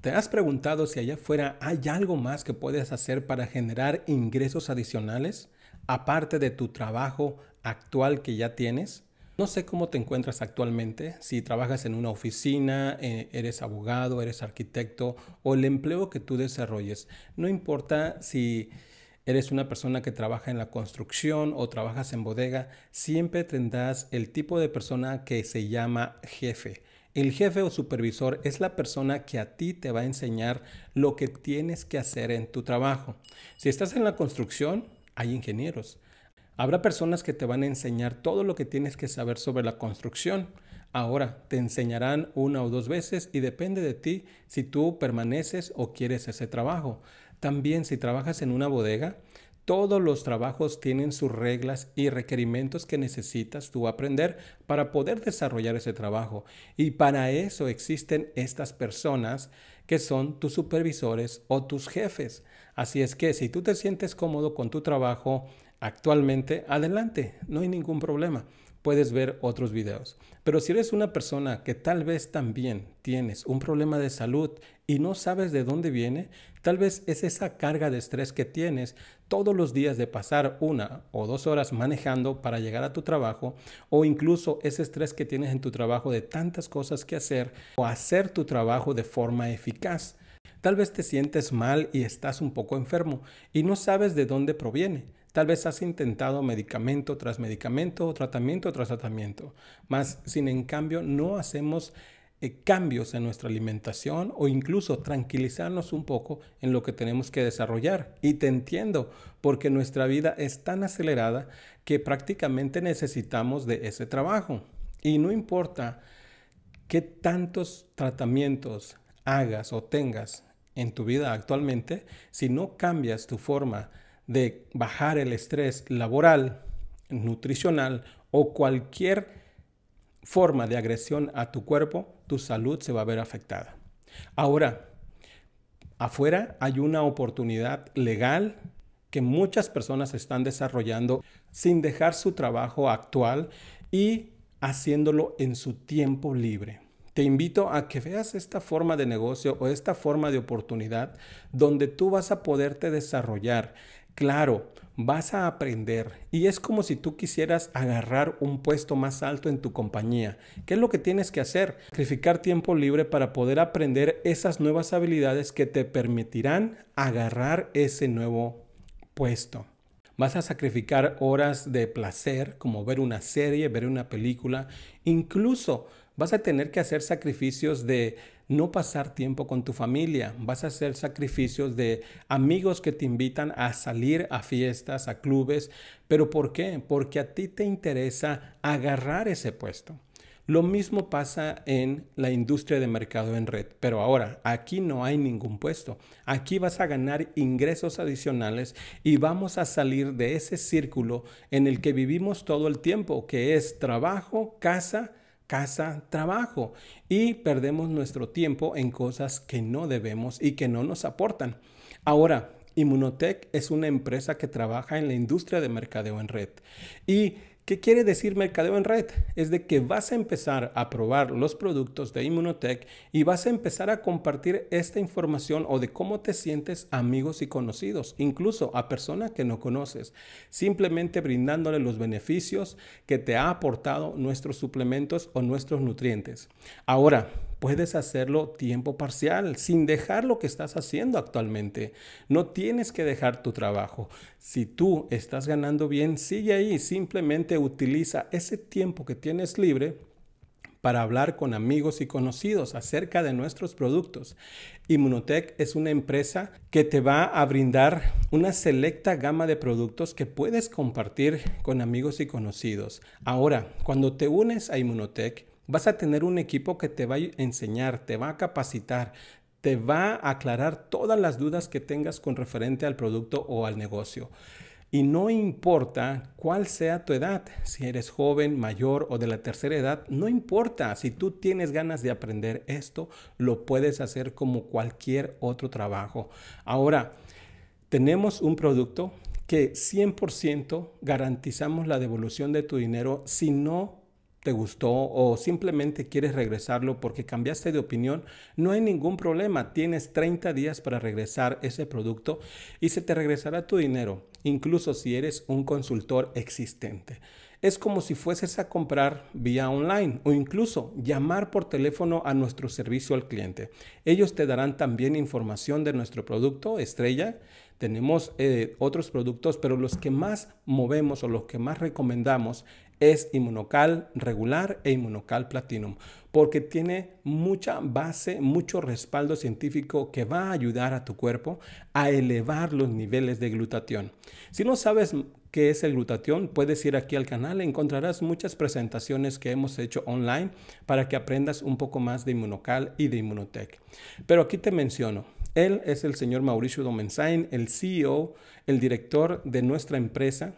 ¿Te has preguntado si allá afuera hay algo más que puedes hacer para generar ingresos adicionales, aparte de tu trabajo actual que ya tienes? No sé cómo te encuentras actualmente, si trabajas en una oficina, eh, eres abogado, eres arquitecto o el empleo que tú desarrolles. No importa si eres una persona que trabaja en la construcción o trabajas en bodega, siempre tendrás el tipo de persona que se llama jefe. El jefe o supervisor es la persona que a ti te va a enseñar lo que tienes que hacer en tu trabajo. Si estás en la construcción, hay ingenieros. Habrá personas que te van a enseñar todo lo que tienes que saber sobre la construcción. Ahora, te enseñarán una o dos veces y depende de ti si tú permaneces o quieres ese trabajo. También si trabajas en una bodega, todos los trabajos tienen sus reglas y requerimientos que necesitas tú aprender para poder desarrollar ese trabajo. Y para eso existen estas personas que son tus supervisores o tus jefes. Así es que si tú te sientes cómodo con tu trabajo actualmente, adelante, no hay ningún problema puedes ver otros videos. Pero si eres una persona que tal vez también tienes un problema de salud y no sabes de dónde viene, tal vez es esa carga de estrés que tienes todos los días de pasar una o dos horas manejando para llegar a tu trabajo o incluso ese estrés que tienes en tu trabajo de tantas cosas que hacer o hacer tu trabajo de forma eficaz. Tal vez te sientes mal y estás un poco enfermo y no sabes de dónde proviene. Tal vez has intentado medicamento tras medicamento o tratamiento tras tratamiento, Más sin en cambio no hacemos eh, cambios en nuestra alimentación o incluso tranquilizarnos un poco en lo que tenemos que desarrollar. Y te entiendo, porque nuestra vida es tan acelerada que prácticamente necesitamos de ese trabajo. Y no importa qué tantos tratamientos hagas o tengas en tu vida actualmente, si no cambias tu forma de bajar el estrés laboral, nutricional o cualquier forma de agresión a tu cuerpo, tu salud se va a ver afectada. Ahora, afuera hay una oportunidad legal que muchas personas están desarrollando sin dejar su trabajo actual y haciéndolo en su tiempo libre. Te invito a que veas esta forma de negocio o esta forma de oportunidad donde tú vas a poderte desarrollar claro, vas a aprender y es como si tú quisieras agarrar un puesto más alto en tu compañía. ¿Qué es lo que tienes que hacer? Sacrificar tiempo libre para poder aprender esas nuevas habilidades que te permitirán agarrar ese nuevo puesto. Vas a sacrificar horas de placer como ver una serie, ver una película, incluso vas a tener que hacer sacrificios de no pasar tiempo con tu familia, vas a hacer sacrificios de amigos que te invitan a salir a fiestas, a clubes, pero ¿por qué? Porque a ti te interesa agarrar ese puesto. Lo mismo pasa en la industria de mercado en red, pero ahora aquí no hay ningún puesto. Aquí vas a ganar ingresos adicionales y vamos a salir de ese círculo en el que vivimos todo el tiempo, que es trabajo, casa casa, trabajo y perdemos nuestro tiempo en cosas que no debemos y que no nos aportan. Ahora, Immunotech es una empresa que trabaja en la industria de mercadeo en red y ¿Qué quiere decir mercadeo en red? Es de que vas a empezar a probar los productos de Immunotech y vas a empezar a compartir esta información o de cómo te sientes amigos y conocidos, incluso a personas que no conoces, simplemente brindándole los beneficios que te ha aportado nuestros suplementos o nuestros nutrientes. Ahora, puedes hacerlo tiempo parcial, sin dejar lo que estás haciendo actualmente. No tienes que dejar tu trabajo. Si tú estás ganando bien, sigue ahí. Simplemente utiliza ese tiempo que tienes libre para hablar con amigos y conocidos acerca de nuestros productos. Immunotech es una empresa que te va a brindar una selecta gama de productos que puedes compartir con amigos y conocidos. Ahora, cuando te unes a Immunotech, Vas a tener un equipo que te va a enseñar, te va a capacitar, te va a aclarar todas las dudas que tengas con referente al producto o al negocio. Y no importa cuál sea tu edad, si eres joven, mayor o de la tercera edad, no importa. Si tú tienes ganas de aprender esto, lo puedes hacer como cualquier otro trabajo. Ahora, tenemos un producto que 100% garantizamos la devolución de tu dinero si no te gustó o simplemente quieres regresarlo porque cambiaste de opinión, no hay ningún problema. Tienes 30 días para regresar ese producto y se te regresará tu dinero, incluso si eres un consultor existente. Es como si fueses a comprar vía online o incluso llamar por teléfono a nuestro servicio al cliente. Ellos te darán también información de nuestro producto estrella. Tenemos eh, otros productos, pero los que más movemos o los que más recomendamos es inmunocal regular e inmunocal platinum, porque tiene mucha base, mucho respaldo científico que va a ayudar a tu cuerpo a elevar los niveles de glutatión. Si no sabes qué es el glutatión, puedes ir aquí al canal, encontrarás muchas presentaciones que hemos hecho online para que aprendas un poco más de Inmunocal y de Inmunotech. Pero aquí te menciono, él es el señor Mauricio Domensain, el CEO, el director de nuestra empresa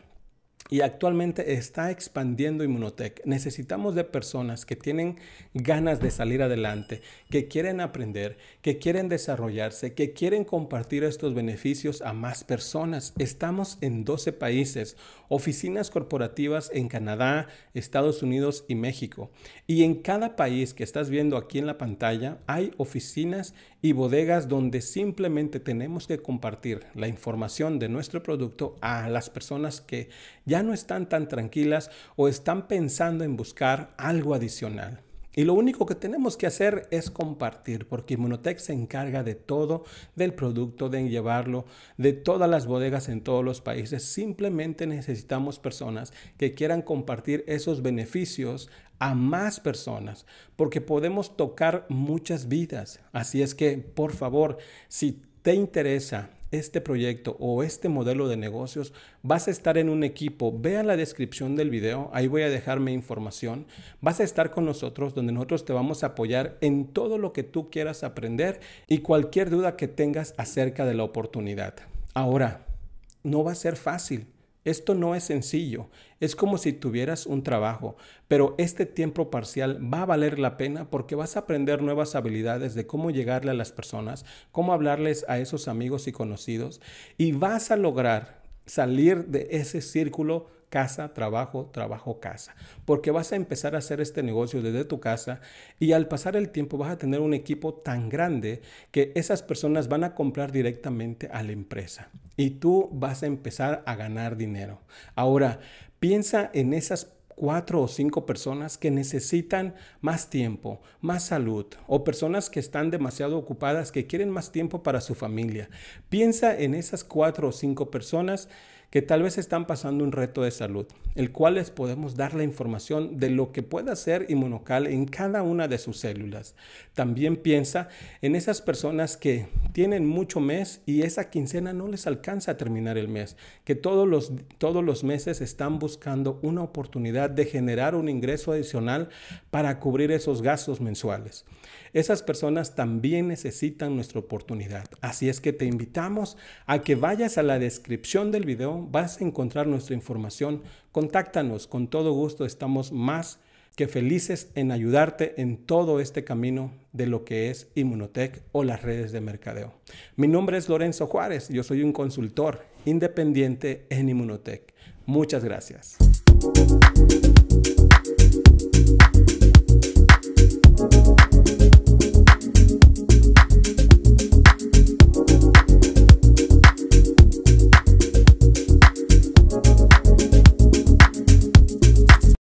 y actualmente está expandiendo Inmunotech. Necesitamos de personas que tienen ganas de salir adelante, que quieren aprender, que quieren desarrollarse, que quieren compartir estos beneficios a más personas. Estamos en 12 países, oficinas corporativas en Canadá, Estados Unidos y México. Y en cada país que estás viendo aquí en la pantalla hay oficinas y bodegas donde simplemente tenemos que compartir la información de nuestro producto a las personas que ya no están tan tranquilas o están pensando en buscar algo adicional. Y lo único que tenemos que hacer es compartir, porque Inmunotech se encarga de todo, del producto, de llevarlo, de todas las bodegas en todos los países. Simplemente necesitamos personas que quieran compartir esos beneficios a más personas, porque podemos tocar muchas vidas. Así es que, por favor, si te interesa este proyecto o este modelo de negocios, vas a estar en un equipo. vea la descripción del video, ahí voy a dejarme información. Vas a estar con nosotros donde nosotros te vamos a apoyar en todo lo que tú quieras aprender y cualquier duda que tengas acerca de la oportunidad. Ahora, no va a ser fácil. Esto no es sencillo, es como si tuvieras un trabajo, pero este tiempo parcial va a valer la pena porque vas a aprender nuevas habilidades de cómo llegarle a las personas, cómo hablarles a esos amigos y conocidos y vas a lograr salir de ese círculo casa, trabajo, trabajo, casa. Porque vas a empezar a hacer este negocio desde tu casa y al pasar el tiempo vas a tener un equipo tan grande que esas personas van a comprar directamente a la empresa y tú vas a empezar a ganar dinero. Ahora, piensa en esas cuatro o cinco personas que necesitan más tiempo, más salud, o personas que están demasiado ocupadas que quieren más tiempo para su familia. Piensa en esas cuatro o cinco personas que tal vez están pasando un reto de salud, el cual les podemos dar la información de lo que puede hacer Inmunocal en cada una de sus células. También piensa en esas personas que tienen mucho mes y esa quincena no les alcanza a terminar el mes, que todos los, todos los meses están buscando una oportunidad de generar un ingreso adicional para cubrir esos gastos mensuales. Esas personas también necesitan nuestra oportunidad. Así es que te invitamos a que vayas a la descripción del video vas a encontrar nuestra información. Contáctanos, con todo gusto estamos más que felices en ayudarte en todo este camino de lo que es Inmunotech o las redes de mercadeo. Mi nombre es Lorenzo Juárez, yo soy un consultor independiente en Inmunotech. Muchas gracias.